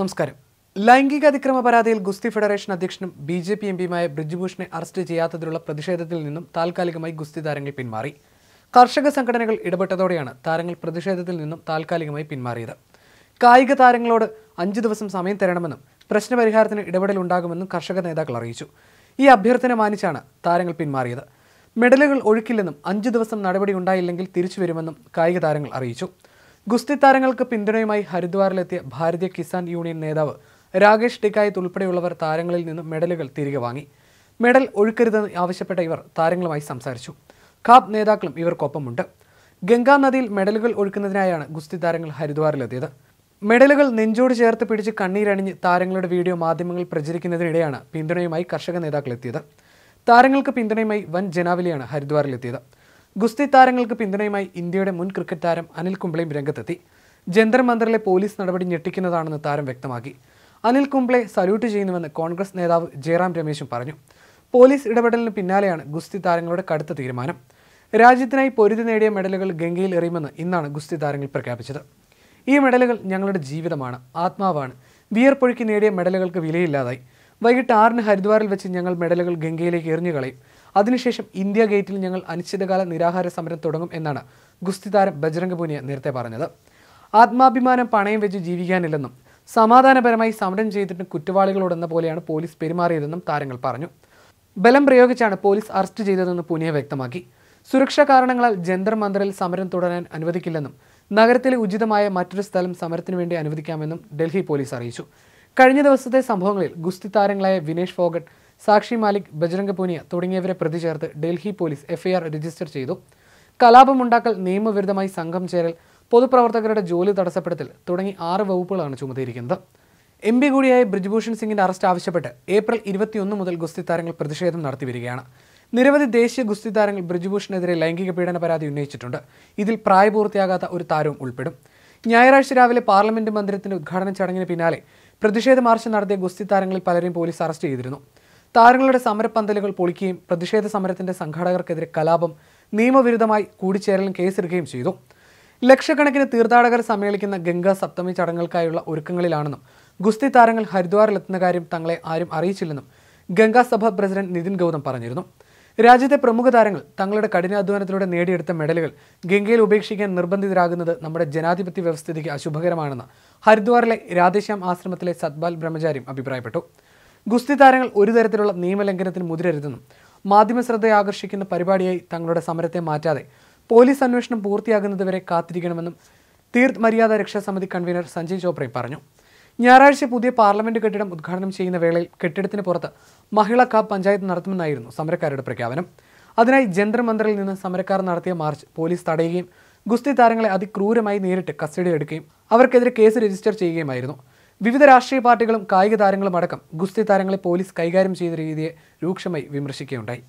നമസ്കാരം ലൈംഗിക അതിക്രമ പരാതിയിൽ ഗുസ്തി ഫെഡറേഷൻ അധ്യക്ഷനും ബി ജെ പി പിയുമായ ബ്രിജ്ഭൂഷണെ അറസ്റ്റ് ചെയ്യാത്തതിലുള്ള പ്രതിഷേധത്തിൽ നിന്നും താൽക്കാലികമായി ഗുസ്തി താരങ്ങൾ പിന്മാറി കർഷക സംഘടനകൾ ഇടപെട്ടതോടെയാണ് താരങ്ങൾ പ്രതിഷേധത്തിൽ നിന്നും താൽക്കാലികമായി പിന്മാറിയത് കായിക താരങ്ങളോട് അഞ്ച് ദിവസം സമയം തരണമെന്നും പ്രശ്നപരിഹാരത്തിന് ഇടപെടൽ ഉണ്ടാകുമെന്നും കർഷക നേതാക്കൾ അറിയിച്ചു ഈ അഭ്യർത്ഥന മാനിച്ചാണ് താരങ്ങൾ പിന്മാറിയത് മെഡലുകൾ ഒഴുക്കില്ലെന്നും അഞ്ച് ദിവസം നടപടി ഉണ്ടായില്ലെങ്കിൽ തിരിച്ചു വരുമെന്നും കായിക താരങ്ങൾ അറിയിച്ചു ഗുസ്തി താരങ്ങൾക്ക് പിന്തുണയുമായി ഹരിദ്വാറിലെത്തിയ ഭാരതീയ കിസാൻ യൂണിയൻ നേതാവ് രാകേഷ് ടിക്കായത് ഉൾപ്പെടെയുള്ളവർ താരങ്ങളിൽ നിന്ന് മെഡലുകൾ തിരികെ വാങ്ങി മെഡൽ ഒഴുക്കരുതെന്ന് ആവശ്യപ്പെട്ട ഇവർ താരങ്ങളുമായി സംസാരിച്ചു ഖാബ് നേതാക്കളും ഇവർക്കൊപ്പമുണ്ട് ഗംഗാ നദിയിൽ മെഡലുകൾ ഒഴുക്കുന്നതിനായാണ് ഗുസ്തി താരങ്ങൾ ഹരിദ്വാറിലെത്തിയത് മെഡലുകൾ നെഞ്ചോട് ചേർത്ത് പിടിച്ച് കണ്ണീരണിഞ്ഞ് താരങ്ങളുടെ വീഡിയോ മാധ്യമങ്ങൾ പ്രചരിക്കുന്നതിനിടെയാണ് പിന്തുണയുമായി കർഷക നേതാക്കൾ എത്തിയത് താരങ്ങൾക്ക് പിന്തുണയുമായി വൻ ജനാവലിയാണ് ഹരിദ്വാറിലെത്തിയത് ഗുസ്തി താരങ്ങൾക്ക് പിന്തുണയുമായി ഇന്ത്യയുടെ മുൻ ക്രിക്കറ്റ് താരം അനിൽ കുംബ്ലെയും രംഗത്തെത്തി ജന്തർ പോലീസ് നടപടി ഞെട്ടിക്കുന്നതാണെന്ന് താരം വ്യക്തമാക്കി അനിൽ കുംബ്ലെ സല്യൂട്ട് ചെയ്യുന്നുവെന്ന് കോൺഗ്രസ് നേതാവ് ജയറാം രമേശും പറഞ്ഞു പോലീസ് ഇടപെടലിന് പിന്നാലെയാണ് ഗുസ്തി താരങ്ങളുടെ കടുത്ത തീരുമാനം രാജ്യത്തിനായി പൊരുതി നേടിയ മെഡലുകൾ ഗംഗയിൽ എറിയുമെന്ന് ഇന്നാണ് ഗുസ്തി താരങ്ങൾ പ്രഖ്യാപിച്ചത് ഈ മെഡലുകൾ ഞങ്ങളുടെ ജീവിതമാണ് ആത്മാവാണ് വിയർപ്പൊഴുക്കി നേടിയ മെഡലുകൾക്ക് വിലയില്ലാതായി വൈകിട്ട് ആറിന് ഹരിദ്വാറിൽ വെച്ച് ഞങ്ങൾ മെഡലുകൾ ഗംഗയിലേക്ക് എറിഞ്ഞു കളയും അതിനുശേഷം ഇന്ത്യ ഗേറ്റിൽ ഞങ്ങൾ അനിശ്ചിതകാല നിരാഹാര സമരം തുടങ്ങും എന്നാണ് ഗുസ്തി താരം ബജ്രംഗ് പുനിയ നേരത്തെ പറഞ്ഞത് ആത്മാഭിമാനം പണയം വെച്ച് ജീവിക്കാനില്ലെന്നും സമാധാനപരമായി സമരം ചെയ്തിട്ട് കുറ്റവാളികളോടെന്ന പോലെയാണ് പോലീസ് പെരുമാറിയതെന്നും താരങ്ങൾ പറഞ്ഞു ബലം പ്രയോഗിച്ചാണ് പോലീസ് അറസ്റ്റ് ചെയ്തതെന്ന് പുനിയ വ്യക്തമാക്കി സുരക്ഷാ കാരണങ്ങളാൽ ജന്തർ മന്ദറിൽ സമരം തുടരാൻ അനുവദിക്കില്ലെന്നും നഗരത്തിലെ ഉചിതമായ മറ്റൊരു സ്ഥലം സമരത്തിന് വേണ്ടി അനുവദിക്കാമെന്നും ഡൽഹി പോലീസ് അറിയിച്ചു കഴിഞ്ഞ ദിവസത്തെ സംഭവങ്ങളിൽ ഗുസ്തി താരങ്ങളായ വിനേഷ് ഫോഗട്ട് സാക്ഷി മാലിക് ബജ്രംഗ് പൂനിയ തുടങ്ങിയവരെ പ്രതി ചേർത്ത് ഡൽഹി പോലീസ് എഫ്ഐആർ രജിസ്റ്റർ ചെയ്തു കലാപമുണ്ടാക്കൽ നിയമവിരുദ്ധമായി സംഘം ചേരൽ പൊതുപ്രവർത്തകരുടെ ജോലി തടസ്സപ്പെടുത്തൽ തുടങ്ങി ആറ് വകുപ്പുകളാണ് ചുമത്തിയിരിക്കുന്നത് എം പി കൂടിയായ ബ്രിജ്ഭൂഷൺ സിംഗിന്റെ അറസ്റ്റ് ആവശ്യപ്പെട്ട് ഏപ്രിൽ ഇരുപത്തിയൊന്ന് മുതൽ ഗുസ്തി താരങ്ങൾ പ്രതിഷേധം നടത്തിവരികയാണ് നിരവധി ദേശീയ ഗുസ്തി താരങ്ങൾ ബ്രിജ്ഭൂഷണെതിരെ ലൈംഗിക പീഡന പരാതി ഉന്നയിച്ചിട്ടുണ്ട് ഇതിൽ പ്രായപൂർത്തിയാകാത്ത ഒരു താരവും ഉൾപ്പെടും ഞായറാഴ്ച രാവിലെ പാർലമെന്റ് മന്ദിരത്തിന്റെ ഉദ്ഘാടന ചടങ്ങിന് പിന്നാലെ പ്രതിഷേധ മാർച്ച് നടത്തിയ ഗുസ്തി താരങ്ങളിൽ പലരെയും പോലീസ് അറസ്റ്റ് ചെയ്തിരുന്നു താരങ്ങളുടെ സമരപ്പന്തലുകൾ പൊളിക്കുകയും പ്രതിഷേധ സമരത്തിന്റെ സംഘാടകർക്കെതിരെ കലാപം നിയമവിരുദ്ധമായി കൂടിച്ചേരലും കേസെടുക്കുകയും ചെയ്തു ലക്ഷക്കണക്കിന് തീർത്ഥാടകർ സമ്മേളിക്കുന്ന ഗംഗാ സപ്തമി ചടങ്ങുകൾക്കായുള്ള ഒരുക്കങ്ങളിലാണെന്നും ഗുസ്തി താരങ്ങൾ ഹരിദ്വാറിലെത്തുന്ന കാര്യം തങ്ങളെ ആരും അറിയിച്ചില്ലെന്നും ഗംഗാസഭ പ്രസിഡന്റ് നിതിൻ ഗൗതം പറഞ്ഞിരുന്നു രാജ്യത്തെ പ്രമുഖ താരങ്ങൾ തങ്ങളുടെ കഠിനാധ്വാനത്തിലൂടെ നേടിയെടുത്ത മെഡലുകൾ ഗംഗയിൽ ഉപേക്ഷിക്കാൻ നിർബന്ധിതരാകുന്നത് നമ്മുടെ ജനാധിപത്യ വ്യവസ്ഥിതിക്ക് അശുഭകരമാണെന്ന് ഹരിദ്വാറിലെ രാധേശ്യാം ആശ്രമത്തിലെ സത്പാൽ ബ്രഹ്മചാരി അഭിപ്രായപ്പെട്ടു ഗുസ്തി താരങ്ങൾ ഒരു തരത്തിലുള്ള നിയമലംഘനത്തിന് മുതിരരുതെന്നും മാധ്യമ ശ്രദ്ധയെ ആകർഷിക്കുന്ന പരിപാടിയായി തങ്ങളുടെ സമരത്തെ മാറ്റാതെ പോലീസ് അന്വേഷണം പൂർത്തിയാകുന്നതുവരെ കാത്തിരിക്കണമെന്നും തീർത്ഥ് മര്യാദ രക്ഷാസമിതി കൺവീനർ സഞ്ജയ് ചോപ്രയും പറഞ്ഞു ഞായറാഴ്ച പുതിയ പാർലമെന്റ് കെട്ടിടം ഉദ്ഘാടനം ചെയ്യുന്ന വേളയിൽ കെട്ടിടത്തിന് പുറത്ത് മഹിളാ കാബ് പഞ്ചായത്ത് നടത്തുമെന്നായിരുന്നു സമരക്കാരുടെ പ്രഖ്യാപനം അതിനായി ജന്ത്രമന്ത്രിയിൽ നിന്ന് സമരക്കാർ നടത്തിയ മാർച്ച് പോലീസ് തടയുകയും ഗുസ്തി താരങ്ങളെ അതിക്രൂരമായി നേരിട്ട് കസ്റ്റഡിയിലെടുക്കുകയും അവർക്കെതിരെ കേസ് രജിസ്റ്റർ ചെയ്യുകയുമായിരുന്നു വിവിധ രാഷ്ട്രീയ പാർട്ടികളും കായിക താരങ്ങളും അടക്കം ഗുസ്തി താരങ്ങളെ പോലീസ് കൈകാര്യം ചെയ്ത രീതിയെ രൂക്ഷമായി വിമർശിക്കുകയുണ്ടായി